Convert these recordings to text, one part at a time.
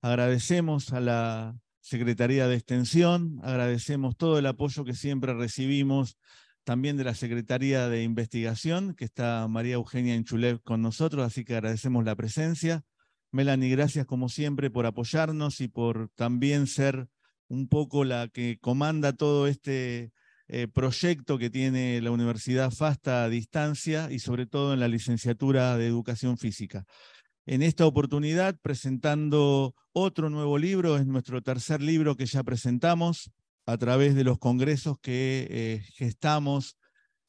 Agradecemos a la Secretaría de Extensión, agradecemos todo el apoyo que siempre recibimos también de la Secretaría de Investigación, que está María Eugenia Inchulev con nosotros, así que agradecemos la presencia. Melanie, gracias como siempre por apoyarnos y por también ser un poco la que comanda todo este eh, proyecto que tiene la Universidad FASTA a distancia y sobre todo en la licenciatura de Educación Física en esta oportunidad presentando otro nuevo libro, es nuestro tercer libro que ya presentamos a través de los congresos que eh, gestamos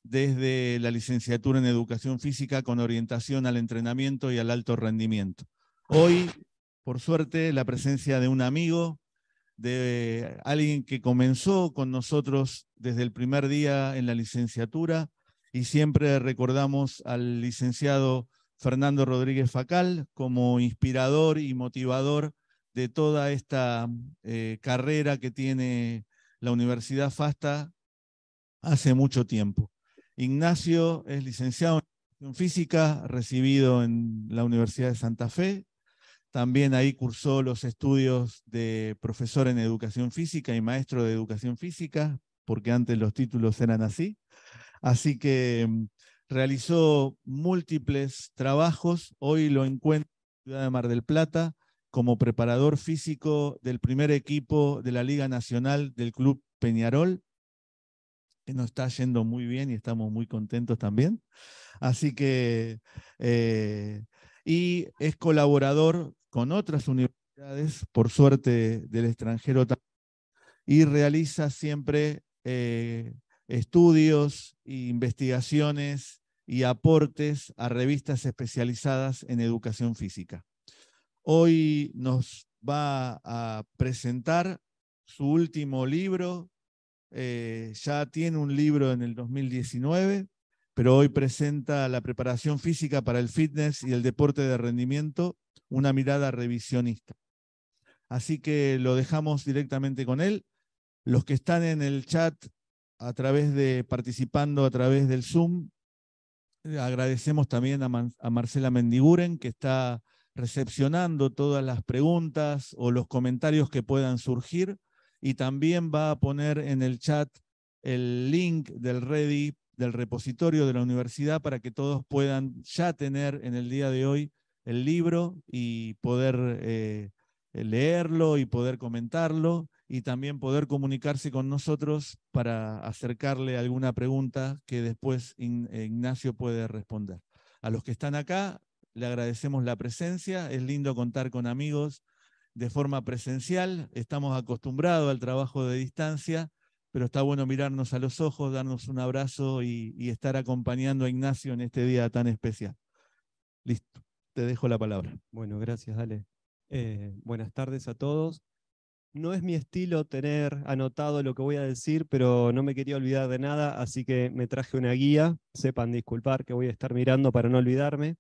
desde la licenciatura en educación física con orientación al entrenamiento y al alto rendimiento. Hoy, por suerte, la presencia de un amigo, de alguien que comenzó con nosotros desde el primer día en la licenciatura y siempre recordamos al licenciado Fernando Rodríguez Facal como inspirador y motivador de toda esta eh, carrera que tiene la Universidad FASTA hace mucho tiempo. Ignacio es licenciado en física, recibido en la Universidad de Santa Fe. También ahí cursó los estudios de profesor en educación física y maestro de educación física, porque antes los títulos eran así. Así que mm, realizó múltiples trabajos. Hoy lo encuentro en la ciudad de Mar del Plata como preparador físico del primer equipo de la Liga Nacional del Club Peñarol, que nos está yendo muy bien y estamos muy contentos también. Así que, eh, y es colaborador con otras universidades, por suerte del extranjero también, y realiza siempre eh, estudios e investigaciones y aportes a revistas especializadas en educación física. Hoy nos va a presentar su último libro. Eh, ya tiene un libro en el 2019, pero hoy presenta la preparación física para el fitness y el deporte de rendimiento, una mirada revisionista. Así que lo dejamos directamente con él. Los que están en el chat a través de participando a través del Zoom, Agradecemos también a, Marcela Mendiguren, que está recepcionando todas las preguntas o los comentarios que puedan surgir y también va a poner en el chat el link del Ready, del repositorio de la universidad, para que todos puedan ya tener en el día de hoy el libro y poder eh, leerlo y poder comentarlo y también poder comunicarse con nosotros para acercarle alguna pregunta que después eh, Ignacio puede responder. A los que están acá, le agradecemos la presencia, es lindo contar con amigos de forma presencial, estamos acostumbrados al trabajo de distancia, pero está bueno mirarnos a los ojos, darnos un abrazo y, estar acompañando a Ignacio en este día tan especial. Listo, te dejo la palabra. Bueno, gracias, Dale eh, buenas tardes a todos. No es mi estilo tener anotado lo que voy a decir, pero no me quería olvidar de nada, así que me traje una guía. Sepan disculpar que voy a estar mirando para no olvidarme.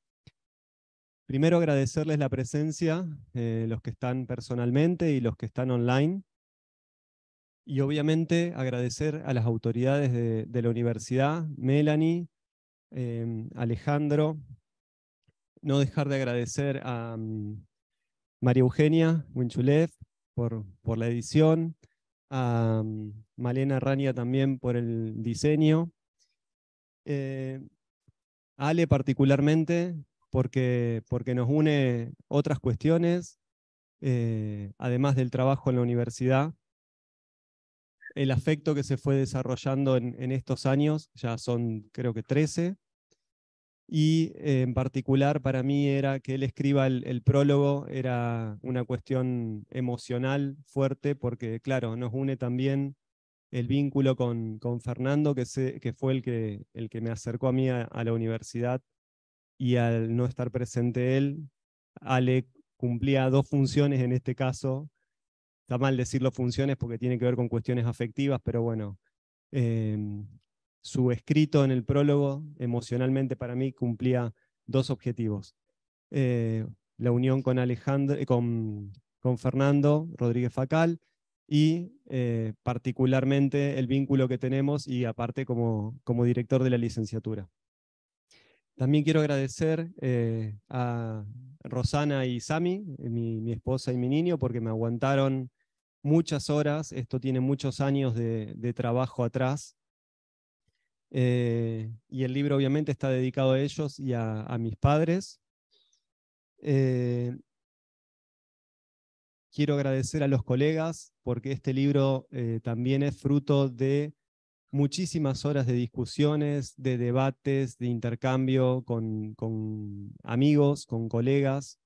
Primero agradecerles la presencia, eh, los que están personalmente y los que están online. Y obviamente agradecer a las autoridades de, la universidad, Melanie, em, Alejandro. No dejar de agradecer a mm, María Eugenia Winchulev, por, la edición, a mm, Malena Rania también por el diseño, eh, Ale particularmente, porque, nos une otras cuestiones, eh, además del trabajo en la universidad, el afecto que se fue desarrollando en, en estos años, ya son creo que 13, y eh, en particular para mí era que él escriba el, prólogo, era una cuestión emocional fuerte, porque claro, nos une también el vínculo con, con Fernando, que, se, que fue el que, el que me acercó a mí a, la universidad y al no estar presente él, Ale cumplía dos funciones en este caso. Está mal decirlo funciones porque tiene que ver con cuestiones afectivas, pero bueno, em, su escrito en el prólogo, emocionalmente para mí, cumplía dos objetivos. Eh, la unión con, Alejandro, eh, con, Fernando Rodríguez Facal y eh, particularmente el vínculo que tenemos y aparte como, director de la licenciatura. También quiero agradecer a Rosana y Sami, mi, esposa y mi niño, porque me aguantaron muchas horas. Esto tiene muchos años de trabajo atrás eh, y el libro obviamente está dedicado a ellos y a, mis padres. Eh, quiero agradecer a los colegas porque este libro eh, también es fruto de muchísimas horas de discusiones, de debates, de intercambio con amigos, con colegas.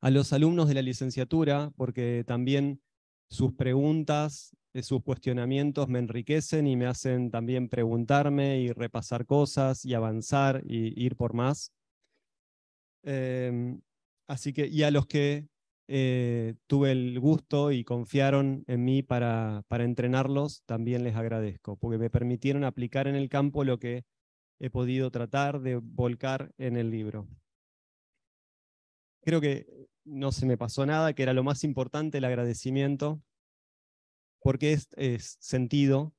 A los alumnos de la licenciatura, porque también sus preguntas eh, sus cuestionamientos me enriquecen y me hacen también preguntarme y repasar cosas y avanzar y ir por más. Em, así que, y a los que eh, tuve el gusto y confiaron en mí para, para entrenarlos, también les agradezco, porque me permitieron aplicar en el campo lo que he podido tratar de volcar en el libro. Creo que no se me pasó nada, que era lo más importante, el agradecimiento porque es, sentido.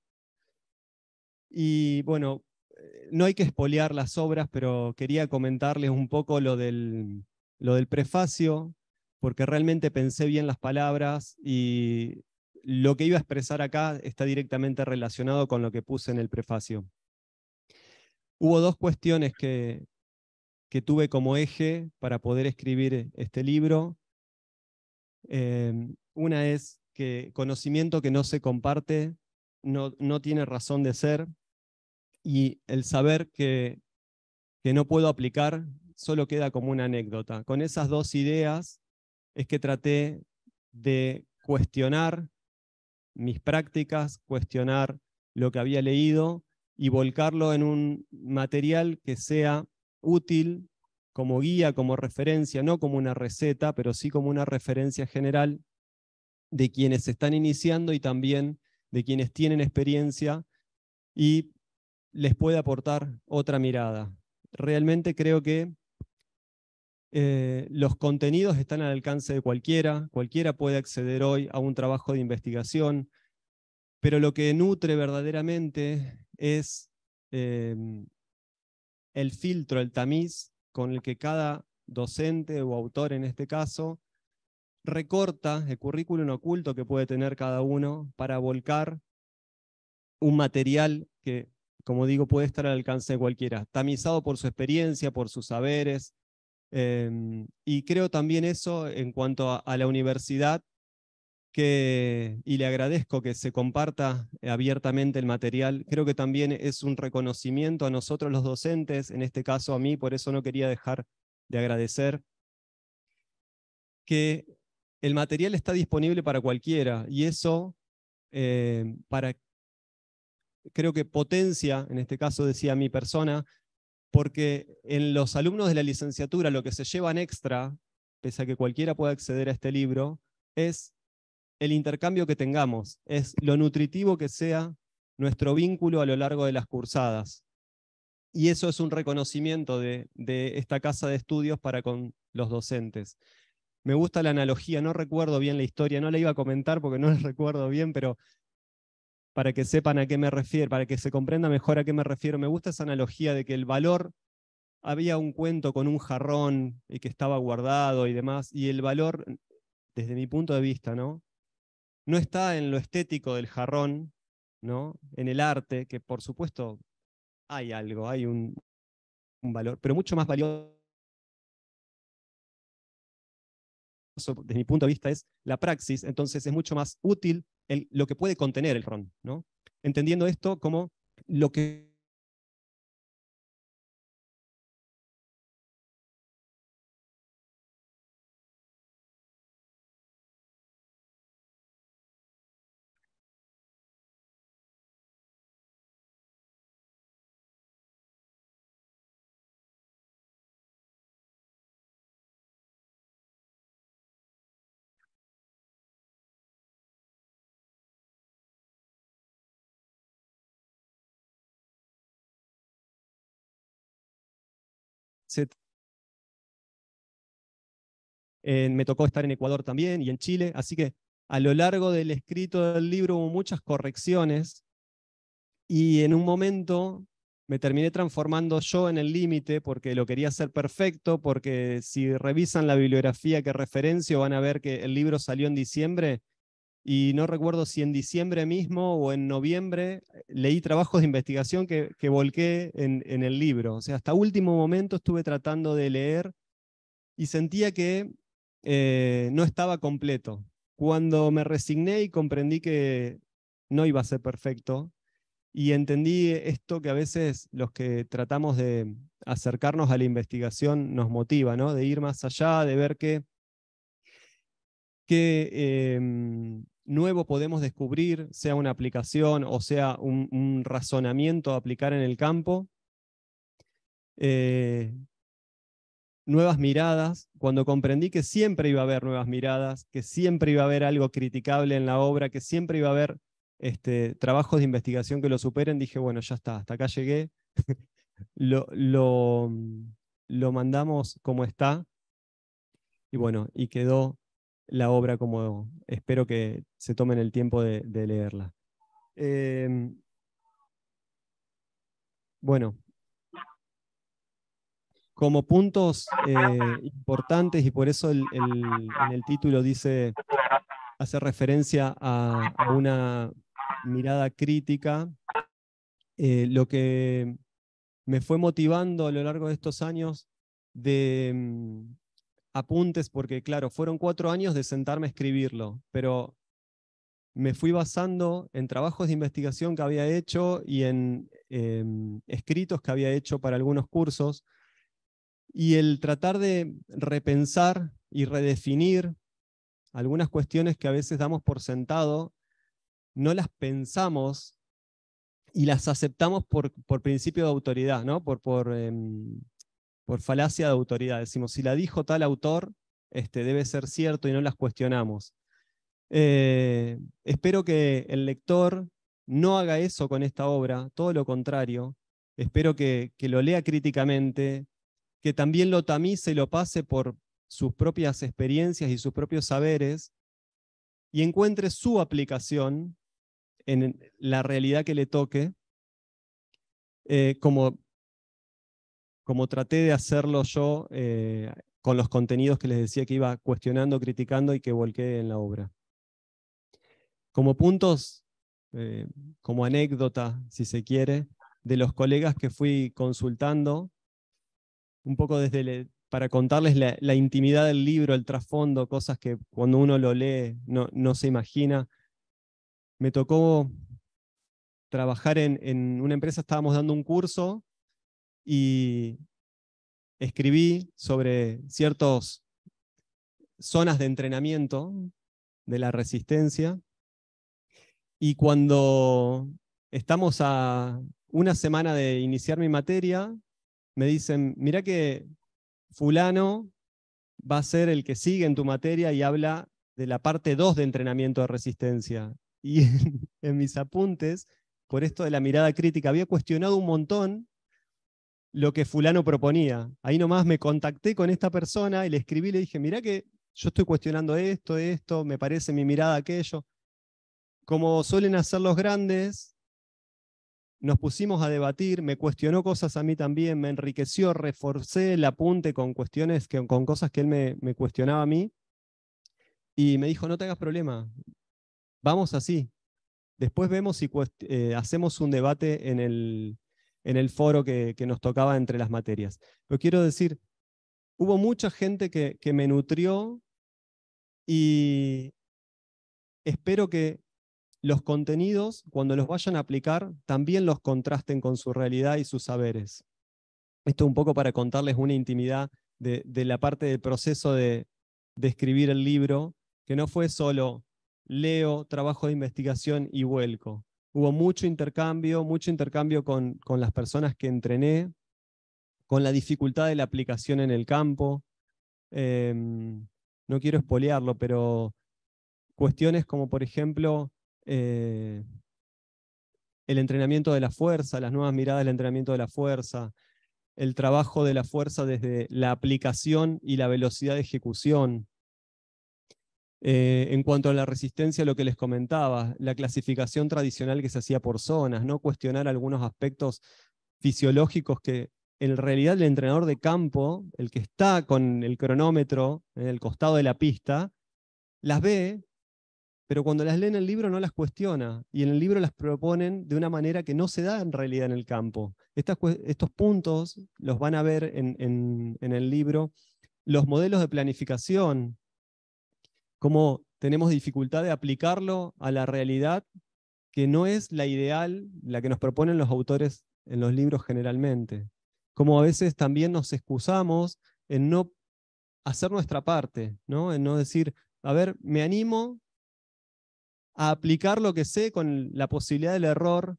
Y bueno, eh, no hay que espolear las obras, pero quería comentarles un poco lo del, lo del prefacio, porque realmente pensé bien las palabras y lo que iba a expresar acá está directamente relacionado con lo que puse en el prefacio. Hubo dos cuestiones que, que tuve como eje para poder escribir este libro. Em, una es que conocimiento que no se comparte no, tiene razón de ser y el saber que, que no puedo aplicar solo queda como una anécdota. Con esas dos ideas es que traté de cuestionar mis prácticas, cuestionar lo que había leído y volcarlo en un material que sea útil como guía, como referencia, no como una receta, pero sí como una referencia general de quienes se están iniciando y también de quienes tienen experiencia y les puede aportar otra mirada. Realmente creo que eh, los contenidos están al alcance de cualquiera, cualquiera puede acceder hoy a un trabajo de investigación, pero lo que nutre verdaderamente es em, el filtro, el tamiz con el que cada docente o autor en este caso recorta el currículum oculto que puede tener cada uno para volcar un material que, como digo, puede estar al alcance de cualquiera, tamizado por su experiencia, por sus saberes. Em, y creo también eso en cuanto a, la universidad, y le agradezco que se comparta abiertamente el material. Creo que también es un reconocimiento a nosotros los docentes, en este caso a mí, por eso no quería dejar de agradecer que el material está disponible para cualquiera y eso eh, para, creo que potencia, en este caso decía mi persona, porque en los alumnos de la licenciatura lo que se llevan extra, pese a que cualquiera pueda acceder a este libro, es el intercambio que tengamos, es lo nutritivo que sea nuestro vínculo a lo largo de las cursadas. Y eso es un reconocimiento de, de esta casa de estudios para con los docentes me gusta la analogía, no recuerdo bien la historia, no la iba a comentar porque no la recuerdo bien, pero para que sepan a qué me refiero, para que se comprenda mejor a qué me refiero, me gusta esa analogía de que el valor, había un cuento con un jarrón y que estaba guardado y demás, y el valor, desde mi punto de vista, ¿no? No está en lo estético del jarrón, ¿no? En el arte, que por supuesto hay algo, hay un, un valor, pero mucho más valioso desde mi punto de vista, es la praxis, entonces es mucho más útil lo que puede contener el RON ¿no? Entendiendo esto como lo que me tocó estar en Ecuador también y en Chile, así que a lo largo del escrito del libro hubo muchas correcciones y en un momento me terminé transformando yo en el límite porque lo quería hacer perfecto, porque si revisan la bibliografía que referencio van a ver que el libro salió en diciembre y no recuerdo si en diciembre mismo o en noviembre eh, leí trabajos de investigación que, que volqué en, el libro. O sea, hasta último momento estuve tratando de leer y sentía que eh, no estaba completo. Cuando me resigné y comprendí que no iba a ser perfecto y entendí esto que a veces los que tratamos de acercarnos a la investigación nos motiva, De ir más allá, de ver que qué em, nuevo podemos descubrir, sea una aplicación o sea un, razonamiento a aplicar en el campo. Eh, nuevas miradas, cuando comprendí que siempre iba a haber nuevas miradas, que siempre iba a haber algo criticable en la obra, que siempre iba a haber este, trabajos de investigación que lo superen, dije, bueno, ya está, hasta acá llegué, lo, lo, lo mandamos como está, y bueno, y quedó la obra como espero que se tomen el tiempo de, leerla. Em, bueno, como puntos eh, importantes, y por eso en el título dice, hace referencia a, una mirada crítica, eh, lo que me fue motivando a lo largo de estos años de, em, apuntes porque, claro, fueron cuatro años de sentarme a escribirlo, pero me fui basando en trabajos de investigación que había hecho y en em, escritos que había hecho para algunos cursos, y el tratar de repensar y redefinir algunas cuestiones que a veces damos por sentado, no las pensamos y las aceptamos por, por principio de autoridad, ¿no? por, por, em, por falacia de autoridad. Decimos, si la dijo tal autor, este, debe ser cierto y no las cuestionamos. Eh, espero que el lector no haga eso con esta obra, todo lo contrario. Espero que, lo lea críticamente, que también lo tamice y lo pase por sus propias experiencias y sus propios saberes y encuentre su aplicación en la realidad que le toque, eh, como como traté de hacerlo yo eh, con los contenidos que les decía que iba cuestionando, criticando y que volqué en la obra. Como puntos, eh, como anécdota, si se quiere, de los colegas que fui consultando, un poco desde para contarles la, intimidad del libro, el trasfondo, cosas que cuando uno lo lee no, se imagina. Me tocó trabajar en, una empresa, estábamos dando un curso y escribí sobre ciertas zonas de entrenamiento de la resistencia. Y cuando estamos a una semana de iniciar mi materia, me dicen, mira que fulano va a ser el que sigue en tu materia y habla de la parte 2 de entrenamiento de resistencia. Y en mis apuntes, por esto de la mirada crítica, había cuestionado un montón lo que fulano proponía. Ahí nomás me contacté con esta persona y le escribí, le dije, mirá que yo estoy cuestionando esto, esto, me parece mi mirada aquello. Como suelen hacer los grandes, nos pusimos a debatir, me cuestionó cosas a mí también, me enriqueció, reforcé el apunte con cuestiones, que, con cosas que él me, cuestionaba a mí. Y me dijo, no te hagas problema, vamos así. Después vemos si eh, hacemos un debate en el, en el foro que, nos tocaba entre las materias. Pero quiero decir, hubo mucha gente que, me nutrió y espero que los contenidos, cuando los vayan a aplicar, también los contrasten con su realidad y sus saberes. Esto un poco para contarles una intimidad de, la parte del proceso de escribir el libro, que no fue solo leo, trabajo de investigación y vuelco. Hubo mucho intercambio, mucho intercambio con, las personas que entrené, con la dificultad de la aplicación en el campo. Em, no quiero espolearlo, pero cuestiones como, por ejemplo, eh, el entrenamiento de la fuerza, las nuevas miradas del entrenamiento de la fuerza, el trabajo de la fuerza desde la aplicación y la velocidad de ejecución, eh, en cuanto a la resistencia, lo que les comentaba, la clasificación tradicional que se hacía por zonas, ¿no? cuestionar algunos aspectos fisiológicos que en realidad el entrenador de campo, el que está con el cronómetro en el costado de la pista, las ve, pero cuando las lee en el libro no las cuestiona y en el libro las proponen de una manera que no se da en realidad en el campo. estos puntos los van a ver en, en el libro. Los modelos de planificación cómo tenemos dificultad de aplicarlo a la realidad que no es la ideal, la que nos proponen los autores en los libros generalmente. Cómo a veces también nos excusamos en no hacer nuestra parte, ¿no? en no decir, a ver, me animo a aplicar lo que sé con la posibilidad del error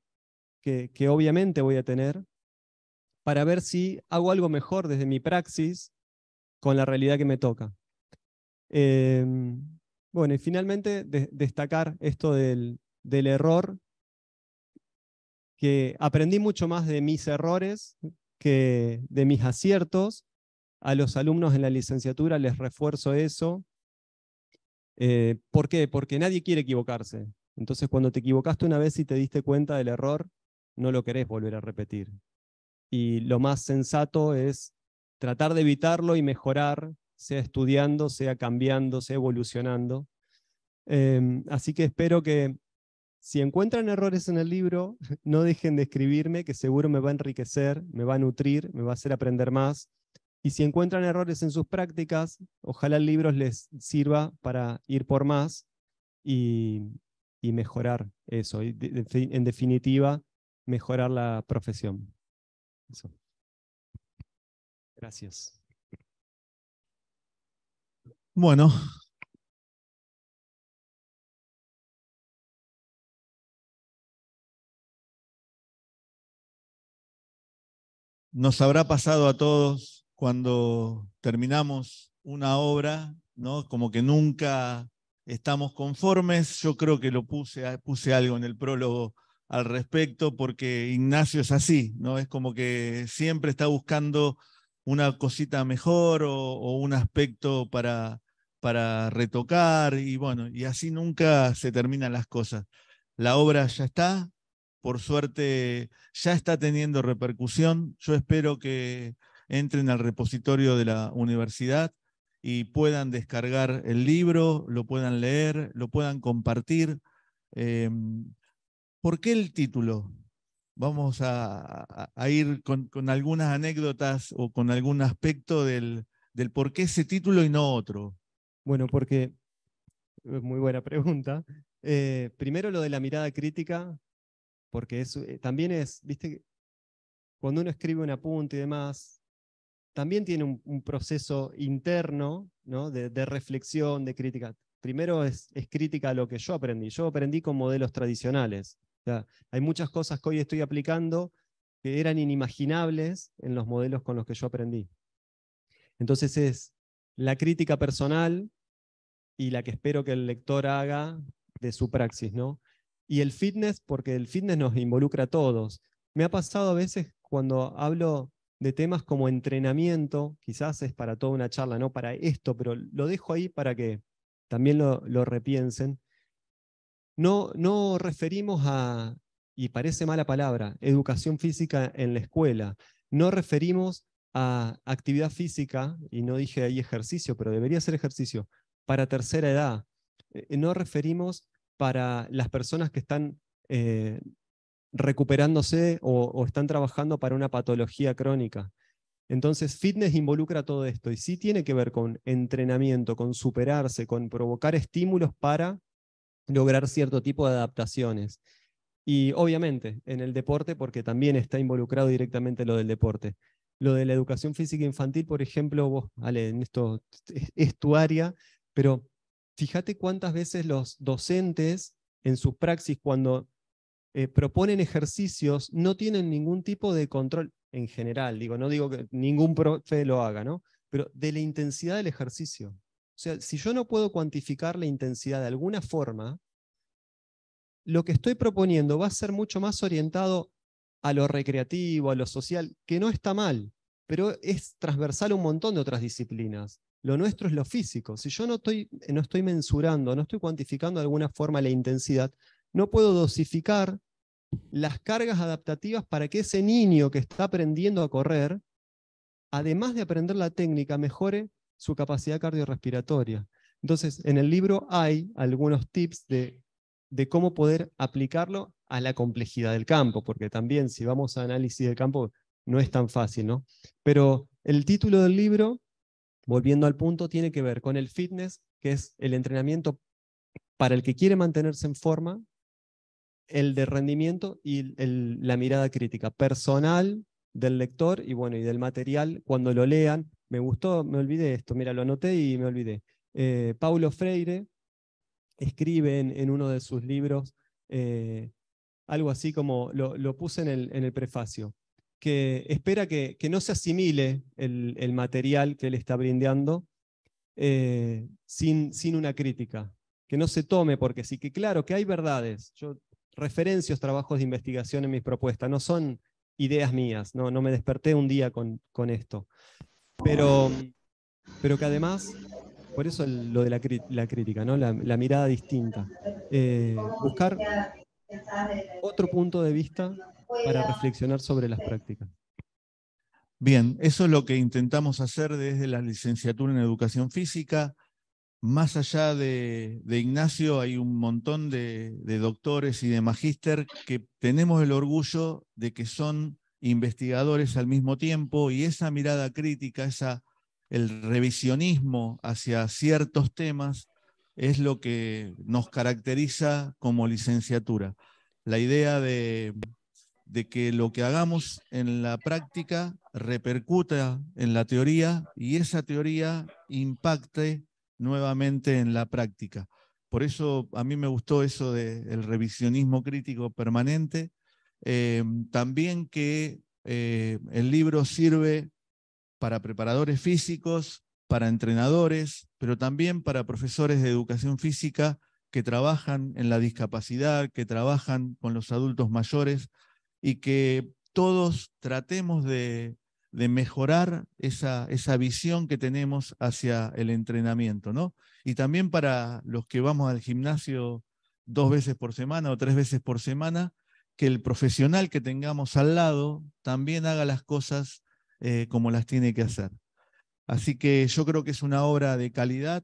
que obviamente voy a tener, para ver si hago algo mejor desde mi praxis con la realidad que me toca. Em, bueno, y finalmente destacar esto del, del error, que aprendí mucho más de mis errores que de mis aciertos. A los alumnos en la licenciatura les refuerzo eso. Eh, ¿Por qué? Porque nadie quiere equivocarse. Entonces, cuando te equivocaste una vez y te diste cuenta del error, no lo querés volver a repetir. Y lo más sensato es tratar de evitarlo y mejorar sea estudiando, sea cambiando, sea evolucionando. Em, así que espero que si encuentran errores en el libro, no dejen de escribirme, que seguro me va a enriquecer, me va a nutrir, me va a hacer aprender más. Y si encuentran errores en sus prácticas, ojalá el libro les sirva para ir por más y, mejorar eso. en definitiva, mejorar la profesión. Gracias. Bueno. Nos habrá pasado a todos cuando terminamos una obra, ¿no? Como que nunca estamos conformes. Yo creo que lo puse, puse algo en el prólogo al respecto, porque Ignacio es así, ¿no? Es como que siempre está buscando una cosita mejor o, o un aspecto para, para retocar y bueno, y así nunca se terminan las cosas. La obra ya está, por suerte ya está teniendo repercusión. Yo espero que entren al repositorio de la universidad y puedan descargar el libro, lo puedan leer, lo puedan compartir. Em, ¿Por qué el título? Vamos a, ir con, algunas anécdotas o con algún aspecto del por qué ese título y no otro. Bueno, porque es eh, muy buena pregunta. Eh, primero lo de la mirada crítica, porque eso eh, también es, viste, cuando uno escribe un apunte y demás, también tiene un, proceso interno ¿no? de, reflexión, de crítica. Primero es, crítica a lo que yo aprendí. Yo aprendí con modelos tradicionales. hay muchas cosas que hoy estoy aplicando que eran inimaginables en los modelos con los que yo aprendí. Entonces es la crítica personal y la que espero que el lector haga de su praxis, ¿no? Y el fitness, porque el fitness nos involucra a todos. Me ha pasado a veces cuando hablo de temas como entrenamiento, quizás es para toda una charla, no para esto, pero lo dejo ahí para que también lo, repiensen. No, no referimos a, y parece mala palabra, educación física en la escuela. No referimos a actividad física, y no dije ahí ejercicio, pero debería ser ejercicio, para tercera edad. Eh, eh, no referimos para las personas que están eh, recuperándose o, o, están trabajando para una patología crónica. Entonces, fitness involucra todo esto y sí tiene que ver con entrenamiento, con superarse, con provocar estímulos para lograr cierto tipo de adaptaciones. Y obviamente en el deporte, porque también está involucrado directamente lo del deporte. Lo de la educación física infantil, por ejemplo, vos, en esto es, tu área, pero fíjate cuántas veces los docentes en sus praxis cuando eh, proponen ejercicios no tienen ningún tipo de control en general, digo, no digo que ningún profe lo haga, ¿no? Pero de la intensidad del ejercicio. O sea, si yo no puedo cuantificar la intensidad de alguna forma, lo que estoy proponiendo va a ser mucho más orientado a lo recreativo, a lo social, que no está mal, pero es transversal a un montón de otras disciplinas. Lo nuestro es lo físico. Si yo no estoy, no estoy mensurando, no estoy cuantificando de alguna forma la intensidad, no puedo dosificar las cargas adaptativas para que ese niño que está aprendiendo a correr, además de aprender la técnica, mejore su capacidad cardiorrespiratoria. Entonces, en el libro hay algunos tips de, de cómo poder aplicarlo a la complejidad del campo, porque también si vamos a análisis del campo no es tan fácil, ¿no? Pero el título del libro, volviendo al punto, tiene que ver con el fitness, que es el entrenamiento para el que quiere mantenerse en forma, el de rendimiento y la mirada crítica personal del lector y bueno, y del material cuando lo lean. Me gustó, me olvidé esto, mira, lo anoté y me olvidé. Eh, Paulo Freire escribe en, uno de sus libros eh, algo así como lo, puse en el, prefacio, que espera que, no se asimile el, material que él está brindando eh, sin, sin una crítica, que no se tome porque sí, que claro, que hay verdades. Yo referencio trabajos de investigación en mis propuestas, no son ideas mías, no, no me desperté un día con, con esto. Pero, pero que además, por eso lo de la, crítica, ¿no? la, mirada distinta, eh, buscar otro punto de vista para reflexionar sobre las prácticas. Bien, eso es lo que intentamos hacer desde la licenciatura en educación física. Más allá de, Ignacio hay un montón de, doctores y de magíster que tenemos el orgullo de que son investigadores al mismo tiempo y esa mirada crítica, esa, el revisionismo hacia ciertos temas es lo que nos caracteriza como licenciatura. La idea de, que lo que hagamos en la práctica repercuta en la teoría y esa teoría impacte nuevamente en la práctica. Por eso a mí me gustó eso del revisionismo crítico permanente. Eh, también que eh, el libro sirve para preparadores físicos, para entrenadores, pero también para profesores de educación física que trabajan en la discapacidad, que trabajan con los adultos mayores y que todos tratemos de, mejorar esa, esa, visión que tenemos hacia el entrenamiento, ¿no? Y también para los que vamos al gimnasio dos veces por semana o tres veces por semana, que el profesional que tengamos al lado también haga las cosas eh, como las tiene que hacer. Así que yo creo que es una obra de calidad.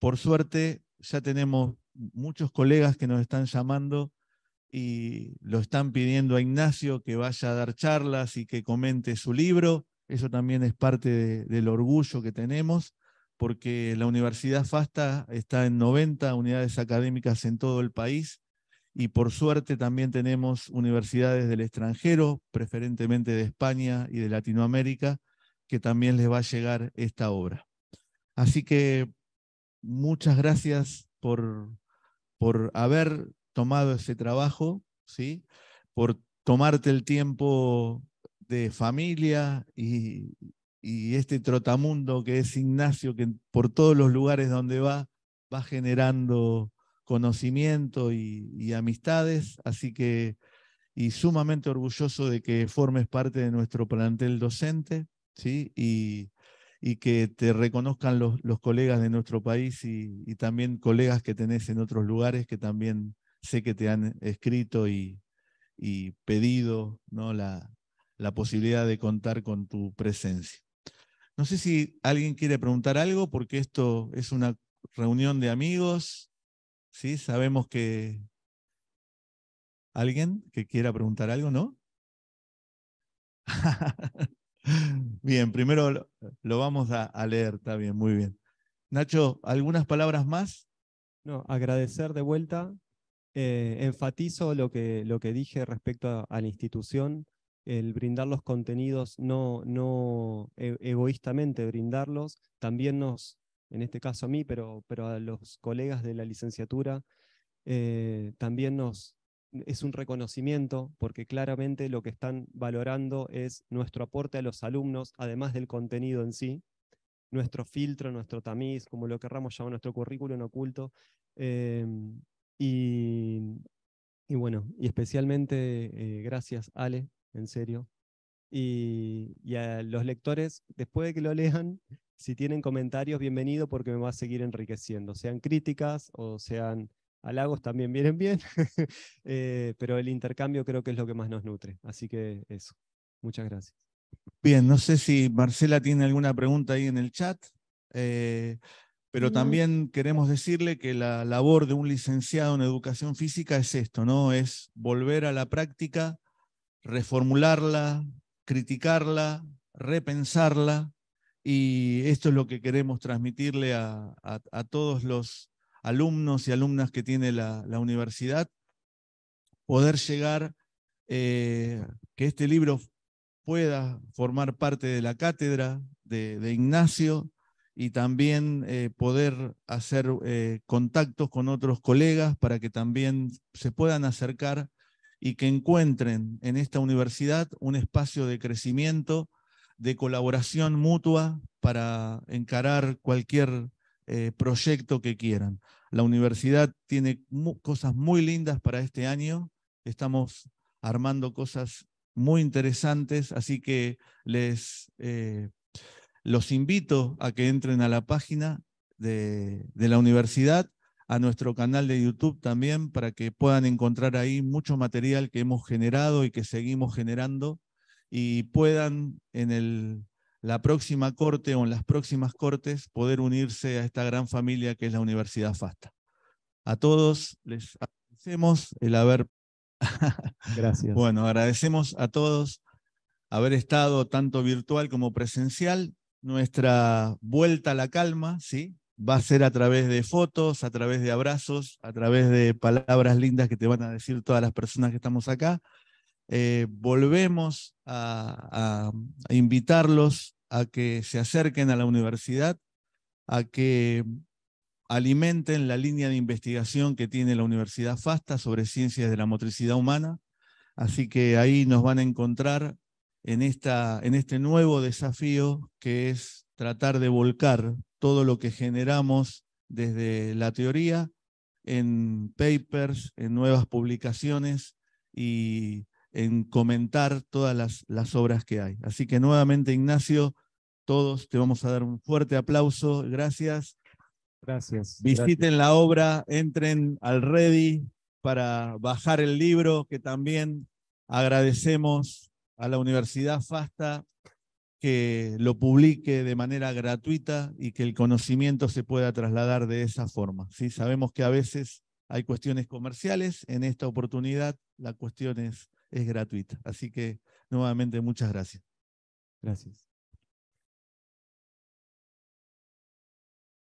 Por suerte, ya tenemos muchos colegas que nos están llamando y lo están pidiendo a Ignacio que vaya a dar charlas y que comente su libro. Eso también es parte del orgullo que tenemos, porque la Universidad FASTA está en 90 unidades académicas en todo el país y por suerte también tenemos universidades del extranjero, preferentemente de España y de Latinoamérica, que también les va a llegar esta obra. Así que muchas gracias por, por haber tomado ese trabajo, ¿sí? por tomarte el tiempo de familia y, este trotamundo que es Ignacio, que por todos los lugares donde va, va generando conocimiento y, y, amistades, así que, y sumamente orgulloso de que formes parte de nuestro plantel docente. Y, y que te reconozcan los, colegas de nuestro país y, también colegas que tenés en otros lugares que también sé que te han escrito y, y pedido ¿no? La, posibilidad de contar con tu presencia. No sé si alguien quiere preguntar algo, porque esto es una reunión de amigos. ¿sí? Sabemos que alguien que quiera preguntar algo, ¿no? Bien, primero lo, vamos a, leer, está bien, muy bien. Nacho, ¿algunas palabras más? No, agradecer de vuelta. Eh, enfatizo lo que, lo que dije respecto a, la institución, el brindar los contenidos, no, no e, egoístamente brindarlos, también nos, en este caso a mí, pero, pero a los colegas de la licenciatura, eh, también nos, es un reconocimiento porque claramente lo que están valorando es nuestro aporte a los alumnos, además del contenido en sí, nuestro filtro, nuestro tamiz, como lo querramos llamar, nuestro currículum oculto. Eh, y, bueno, y especialmente eh, gracias Ale, en serio. Y, y a los lectores, después de que lo lean, si tienen comentarios, bienvenido porque me va a seguir enriqueciendo, sean críticas o sean halagos también vienen bien, eh, pero el intercambio creo que es lo que más nos nutre. Así que eso. Muchas gracias. Bien, no sé si Marcela tiene alguna pregunta ahí en el chat, eh, pero también queremos decirle que la labor de un licenciado en educación física es esto, ¿no? Es volver a la práctica, reformularla, criticarla, repensarla, y esto es lo que queremos transmitirle a todos los alumnos y alumnas que tiene la, universidad, poder llegar, eh, que este libro pueda formar parte de la cátedra de, Ignacio y también eh, poder hacer eh, contactos con otros colegas para que también se puedan acercar y que encuentren en esta universidad un espacio de crecimiento, de colaboración mutua para encarar cualquier eh, proyecto que quieran. La universidad tiene cosas muy lindas para este año. Estamos armando cosas muy interesantes, así que les eh, los invito a que entren a la página de la universidad, a nuestro canal de YouTube también, para que puedan encontrar ahí mucho material que hemos generado y que seguimos generando y puedan en el la próxima corte o en las próximas cortes poder unirse a esta gran familia que es la Universidad FASTA. A todos les agradecemos el haber... Gracias. bueno, agradecemos a todos haber estado tanto virtual como presencial. Nuestra vuelta a la calma, ¿sí? Va a ser a través de fotos, a través de abrazos, a través de palabras lindas que te van a decir todas las personas que estamos acá. Eh, volvemos a, invitarlos a que se acerquen a la universidad, a que alimenten la línea de investigación que tiene la Universidad FASTA sobre ciencias de la motricidad humana. Así que ahí nos van a encontrar en, esta, en este nuevo desafío que es tratar de volcar todo lo que generamos desde la teoría en papers, en nuevas publicaciones y en comentar todas las, obras que hay. Así que nuevamente, Ignacio, todos te vamos a dar un fuerte aplauso. Gracias. Gracias. Visiten la obra, entren al Ready para bajar el libro, que también agradecemos a la Universidad FASTA que lo publique de manera gratuita y que el conocimiento se pueda trasladar de esa forma. ¿sí? Sabemos que a veces hay cuestiones comerciales, en esta oportunidad la cuestión es es gratuita. Así que nuevamente muchas gracias. Gracias.